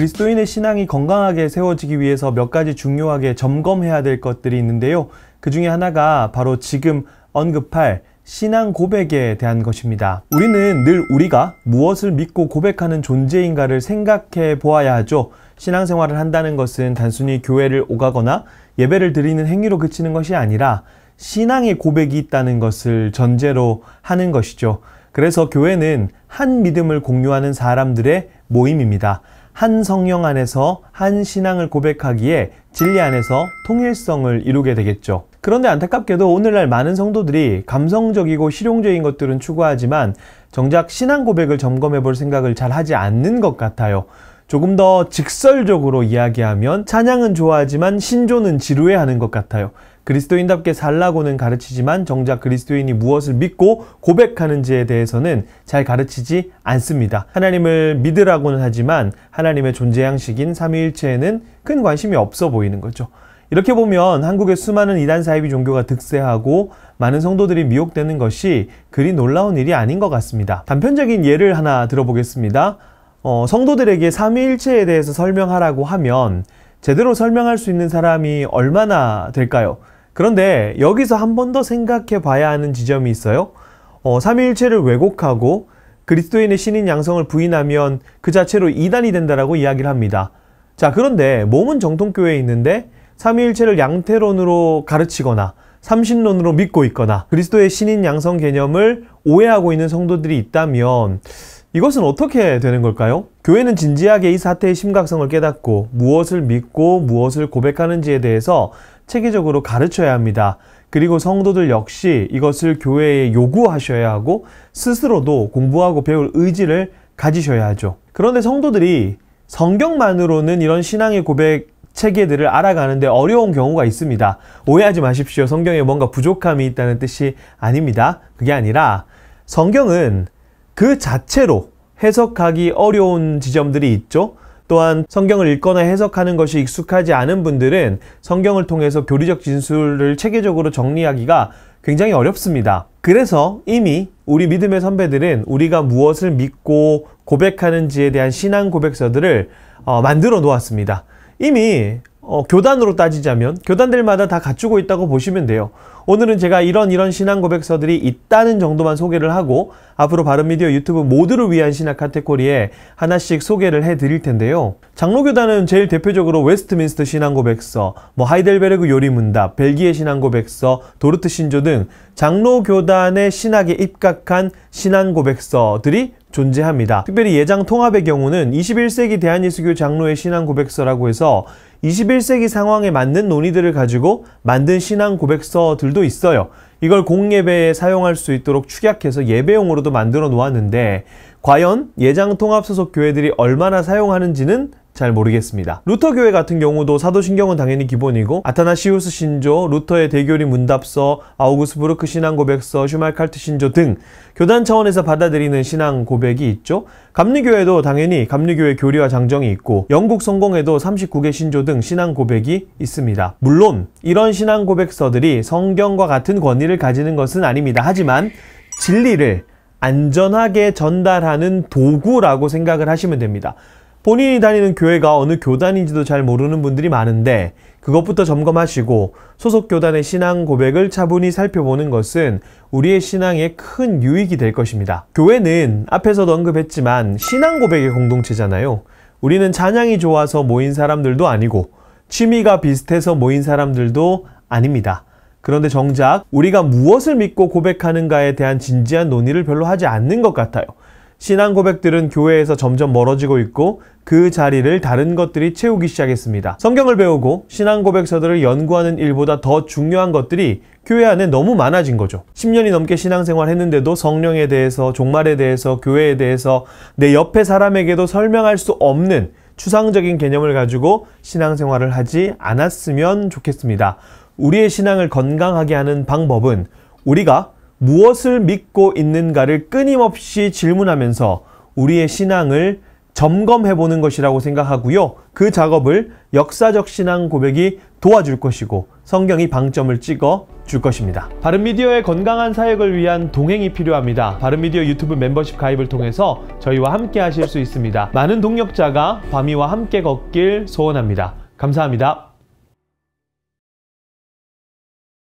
그리스도인의 신앙이 건강하게 세워지기 위해서 몇 가지 중요하게 점검해야 될 것들이 있는데요. 그 중에 하나가 바로 지금 언급할 신앙 고백에 대한 것입니다. 우리는 늘 우리가 무엇을 믿고 고백하는 존재인가를 생각해 보아야 하죠. 신앙생활을 한다는 것은 단순히 교회를 오가거나 예배를 드리는 행위로 그치는 것이 아니라 신앙의 고백이 있다는 것을 전제로 하는 것이죠. 그래서 교회는 한 믿음을 공유하는 사람들의 모임입니다. 한 성령 안에서 한 신앙을 고백하기에 진리 안에서 통일성을 이루게 되겠죠. 그런데 안타깝게도 오늘날 많은 성도들이 감성적이고 실용적인 것들은 추구하지만 정작 신앙 고백을 점검해 볼 생각을 잘 하지 않는 것 같아요. 조금 더 직설적으로 이야기하면 찬양은 좋아하지만 신조는 지루해하는 것 같아요. 그리스도인답게 살라고는 가르치지만 정작 그리스도인이 무엇을 믿고 고백하는지에 대해서는 잘 가르치지 않습니다. 하나님을 믿으라고는 하지만 하나님의 존재 양식인 삼위일체에는 큰 관심이 없어 보이는 거죠. 이렇게 보면 한국의 수많은 이단 사이비 종교가 득세하고 많은 성도들이 미혹되는 것이 그리 놀라운 일이 아닌 것 같습니다. 단편적인 예를 하나 들어보겠습니다. 어, 성도들에게 삼위일체에 대해서 설명하라고 하면 제대로 설명할 수 있는 사람이 얼마나 될까요? 그런데 여기서 한 번 더 생각해 봐야 하는 지점이 있어요. 어, 삼위일체를 왜곡하고 그리스도인의 신인 양성을 부인하면 그 자체로 이단이 된다라고 이야기를 합니다. 자, 그런데 몸은 정통교회에 있는데 삼위일체를 양태론으로 가르치거나 삼신론으로 믿고 있거나 그리스도의 신인 양성 개념을 오해하고 있는 성도들이 있다면 이것은 어떻게 되는 걸까요? 교회는 진지하게 이 사태의 심각성을 깨닫고 무엇을 믿고 무엇을 고백하는지에 대해서 체계적으로 가르쳐야 합니다. 그리고 성도들 역시 이것을 교회에 요구하셔야 하고 스스로도 공부하고 배울 의지를 가지셔야 하죠. 그런데 성도들이 성경만으로는 이런 신앙의 고백 체계들을 알아가는데 어려운 경우가 있습니다. 오해하지 마십시오. 성경에 뭔가 부족함이 있다는 뜻이 아닙니다. 그게 아니라 성경은 그 자체로 해석하기 어려운 지점들이 있죠. 또한 성경을 읽거나 해석하는 것이 익숙하지 않은 분들은 성경을 통해서 교리적 진술을 체계적으로 정리하기가 굉장히 어렵습니다. 그래서 이미 우리 믿음의 선배들은 우리가 무엇을 믿고 고백하는지에 대한 신앙 고백서들을 어, 만들어 놓았습니다. 이미 어, 교단으로 따지자면 교단들마다 다 갖추고 있다고 보시면 돼요. 오늘은 제가 이런 이런 신앙 고백서들이 있다는 정도만 소개를 하고 앞으로 바른미디어 유튜브 모두를 위한 신학 카테고리에 하나씩 소개를 해드릴 텐데요. 장로교단은 제일 대표적으로 웨스트민스터 신앙 고백서, 뭐 하이델베르그 요리문답, 벨기에 신앙 고백서, 도르트 신조 등 장로교단의 신학에 입각한 신앙 고백서들이 존재합니다. 특별히 예장 통합의 경우는 21세기 대한예수교 장로의 신앙 고백서라고 해서 21세기 상황에 맞는 논의들을 가지고 만든 신앙 고백서들도 있어요. 이걸 공예배에 사용할 수 있도록 축약해서 예배용으로도 만들어 놓았는데 과연 예장 통합 소속 교회들이 얼마나 사용하는지는 잘 모르겠습니다. 루터 교회 같은 경우도 사도신경은 당연히 기본이고 아타나시우스 신조, 루터의 대교리 문답서, 아우구스부르크 신앙 고백서, 슈말칼트 신조 등 교단 차원에서 받아들이는 신앙 고백이 있죠. 감리교회도 당연히 감리교회 교리와 장정이 있고 영국 성공에도 39개 신조 등 신앙 고백이 있습니다. 물론 이런 신앙 고백서들이 성경과 같은 권위를 가지는 것은 아닙니다. 하지만 진리를 안전하게 전달하는 도구라고 생각을 하시면 됩니다. 본인이 다니는 교회가 어느 교단인지도 잘 모르는 분들이 많은데 그것부터 점검하시고 소속 교단의 신앙 고백을 차분히 살펴보는 것은 우리의 신앙에 큰 유익이 될 것입니다. 교회는 앞에서도 언급했지만 신앙 고백의 공동체잖아요. 우리는 찬양이 좋아서 모인 사람들도 아니고 취미가 비슷해서 모인 사람들도 아닙니다. 그런데 정작 우리가 무엇을 믿고 고백하는가에 대한 진지한 논의를 별로 하지 않는 것 같아요. 신앙 고백들은 교회에서 점점 멀어지고 있고 그 자리를 다른 것들이 채우기 시작했습니다. 성경을 배우고 신앙 고백서들을 연구하는 일보다 더 중요한 것들이 교회 안에 너무 많아진 거죠. 10년이 넘게 신앙생활 했는데도 성령에 대해서, 종말에 대해서, 교회에 대해서 내 옆에 사람에게도 설명할 수 없는 추상적인 개념을 가지고 신앙생활을 하지 않았으면 좋겠습니다. 우리의 신앙을 건강하게 하는 방법은 우리가 무엇을 믿고 있는가를 끊임없이 질문하면서 우리의 신앙을 점검해 보는 것이라고 생각하고요. 그 작업을 역사적 신앙 고백이 도와줄 것이고 성경이 방점을 찍어 줄 것입니다. 바른미디어의 건강한 사역을 위한 동행이 필요합니다. 바른미디어 유튜브 멤버십 가입을 통해서 저희와 함께 하실 수 있습니다. 많은 동력자가 밤이와 함께 걷길 소원합니다. 감사합니다.